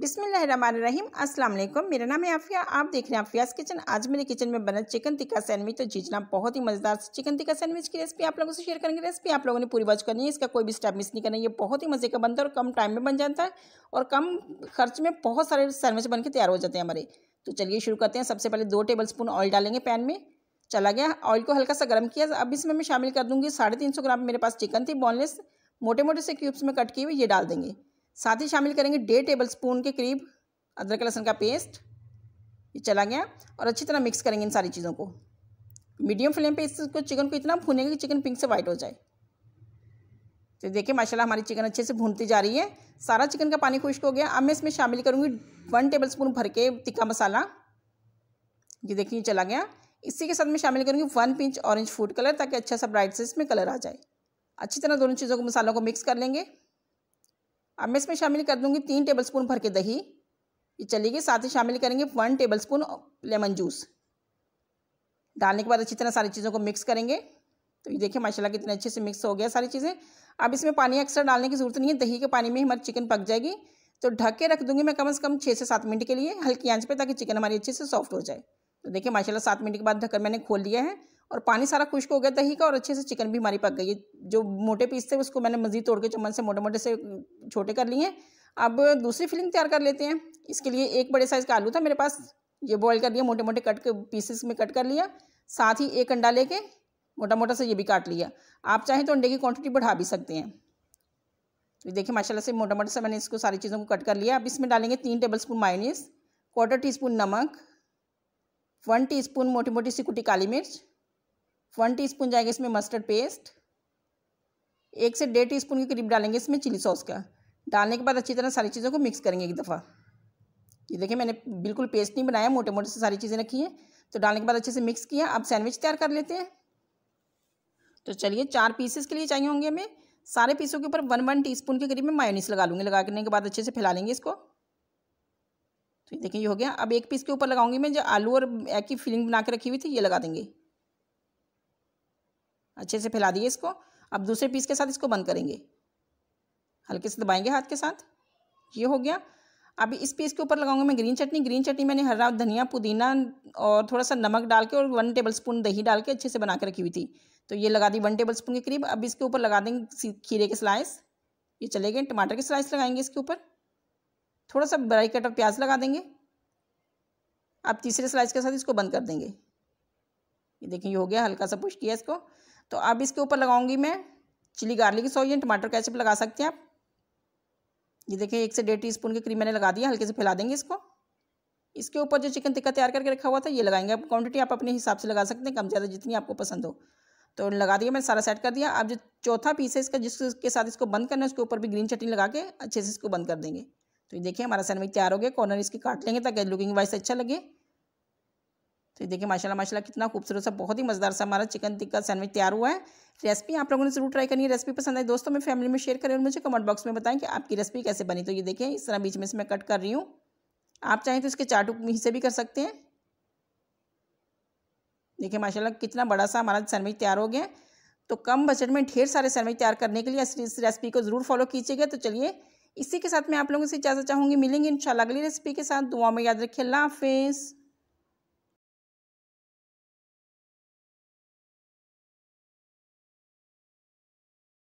बिसमीम अस्सलाम वालेकुम मेरा नाम है आफिया आप देख रहे हैं आफियाज़ किचन आज मेरे किचन में बना चिकन टिक्का सैंडविच तो जीजना बहुत ही मज़ेदार चिकन टिक्का सैंडविच की रेसिपी आप लोगों से शेयर करेंगे रेसिपी आप लोगों ने पूरी वॉच करनी है इसका कोई भी स्टेप मिस नहीं करना ये बहुत ही मज़े का बनता है और कम टाइम में बन जाता है और कम खर्च में बहुत सारे सैंडविच बन के तैयार हो जाते हैं हमारे तो चलिए शुरू करते हैं सबसे पहले दो टेबल स्पून ऑयल डालेंगे पैन में चला गया ऑयल को हल्का सा गर्म किया अब इसमें मैं शामिल कर दूँगी साढ़े तीन सौ ग्राम मेरे पास चिकन थी बोनलेस मोटे मोटे से क्यूब्स में कट किए हुए ये डाल देंगे साथ ही शामिल करेंगे डेढ़ टेबल स्पून के करीब अदरक लहसन का पेस्ट ये चला गया और अच्छी तरह मिक्स करेंगे इन सारी चीज़ों को मीडियम फ्लेम पे इसको चिकन को इतना भूनेंगे कि चिकन पिंक से वाइट हो जाए तो देखिए माशाल्लाह हमारी चिकन अच्छे से भूनती जा रही है सारा चिकन का पानी खुश्क हो गया अब मैं इसमें शामिल करूँगी वन टेबल स्पून भर के तिक्का मसाला ये देखिए चला गया इसी के साथ मैं शामिल करूँगी one pinch orange food colour ताकि अच्छा सा ब्राइट से इसमें कलर आ जाए अच्छी तरह दोनों चीज़ों को मसालों को मिक्स कर लेंगे अब मैं इसमें शामिल कर दूंगी तीन टेबल स्पून भर के दही ये चलेगी साथ ही शामिल करेंगे one tablespoon lemon juice डालने के बाद अच्छी तरह सारी चीज़ों को मिक्स करेंगे तो ये देखिए माशाल्लाह कितने अच्छे से मिक्स हो गया सारी चीज़ें अब इसमें पानी एक्स्ट्रा डालने की ज़रूरत नहीं है दही के पानी में हमारी चिकन पक जाएगी तो ढक के रख दूंगी मैं कम से कम छः से सात मिनट के लिए हल्की आंच पर ताकि चिकन हमारी अच्छे से सॉफ्ट हो जाए तो देखिए माशाल्लाह सात मिनट के बाद ढक्कर मैंने खोल लिया है और पानी सारा खुश्क हो गया दही का और अच्छे से चिकन भी हमारी पक गई जो मोटे पीस थे उसको मैंने मज़ीद तोड़ के चम्मच से मोटे मोटे से छोटे कर लिए अब दूसरी फिलिंग तैयार कर लेते हैं इसके लिए एक बड़े साइज़ का आलू था मेरे पास ये बॉयल कर लिया मोटे मोटे कट पीसेस में कट कर लिया साथ ही एक अंडा लेके मोटा मोटा से ये भी काट लिया आप चाहें तो अंडे की क्वांटिटी बढ़ा भी सकते हैं तो देखिए माशाल्लाह से मोटा मोटा से मैंने इसको सारी चीज़ों को कट कर लिया अब इसमें डालेंगे तीन tablespoon minus quarter teaspoon नमक वन टी स्पून मोटी मोटी सी कुटी काली मिर्च वन टी स्पून जाएगा इसमें मस्टर्ड पेस्ट एक से डेढ़ टी स्पून के करीब डालेंगे इसमें चिली सॉस का डालने के बाद अच्छी तरह सारी चीज़ों को मिक्स करेंगे एक दफ़ा ये देखिए मैंने बिल्कुल पेस्ट नहीं बनाया मोटे मोटे से सारी चीज़ें रखी हैं तो डालने के बाद अच्छे से मिक्स किया अब सैंडविच तैयार कर लेते हैं तो चलिए चार पीसेस के लिए चाहिए होंगे हमें सारे पीसों के ऊपर वन वन स्पून के करीब मैं मायोनीस लगा लूँगी लगा करने के बाद अच्छे से फैला लेंगे इसको तो देखिए ये हो गया अब एक पीस के ऊपर लगाऊंगी मैं जो आलू और एग की फिलिंग बना के रखी हुई थी ये लगा देंगे अच्छे से फैला दिए इसको अब दूसरे पीस के साथ इसको बंद करेंगे हल्के से दबाएंगे हाथ के साथ ये हो गया अभी इस पीस के ऊपर लगाऊंगा मैं ग्रीन चटनी ग्रीन चटनी मैंने हरा धनिया पुदीना और थोड़ा सा नमक डाल के और वन टेबल स्पून दही डाल के अच्छे से बना के रखी हुई थी तो ये लगा दी वन टेबल स्पून के करीब अब इसके ऊपर लगा देंगे खीरे के स्लाइस ये चले गए टमाटर के स्लाइस लगाएंगे इसके ऊपर थोड़ा सा ब्राई कट और प्याज लगा देंगे आप तीसरे स्लाइस के साथ इसको बंद कर देंगे ये देखिए ये हो गया हल्का सा पुश किया इसको तो अब इसके ऊपर लगाऊंगी मैं चिली गार्लिक सॉस या टमाटर कैचअप लगा सकते हैं आप ये देखिए एक से डेढ़ टी स्पून की क्रीम मैंने लगा दिया हल्के से फैला देंगे इसको इसके ऊपर जो चिकन टिक्का तैयार करके रखा हुआ था ये लगाएंगे आप क्वांटिटी आप अपने हिसाब से लगा सकते हैं कम ज़्यादा जितनी आपको पसंद हो तो लगा दिया मैंने सारा सेट कर दिया अब जो चौथा पीस है इसका जिसके साथ इसको बंद करना है उसके ऊपर भी ग्रीन चटनी लगा के अच्छे से इसको बंद कर देंगे तो ये देखिए हमारा सैंडविच तैयार हो गया कॉर्नर इसकी काट लेंगे ताकि लुकिंग वाइज अच्छा लगे तो देखिए माशाल्लाह माशाल्लाह कितना खूबसूरत सा बहुत ही मज़दार सा हमारा चिकन टिक्का सैंडविच तैयार हुआ है रेसिपी आप लोगों ने जरूर ट्राई करनी है रेसिपी पसंद आई दोस्तों में फैमिली में शेयर करें और मुझे कमेंट बॉक्स में बताएं कि आपकी रेसिपी कैसे बनी तो ये देखें इस तरह बीच में से मैं कट कर रही हूँ आप चाहें तो इसके चाटू हिस्से भी कर सकते हैं देखिए माशाल्लाह कितना बड़ा सा हमारा सैंडविच तैयार हो गया तो कम बजट में ढेर सारे सैंडविच तैयार करने के लिए इस रेसिपी को ज़रूर फॉलो कीजिएगा तो चलिए इसी के साथ मैं आप लोगों से इजाज़त चाहूँगी मिलेंगे इन अगली रेसिपी के साथ दुआ में याद रखिए अल्लाह हाफिज़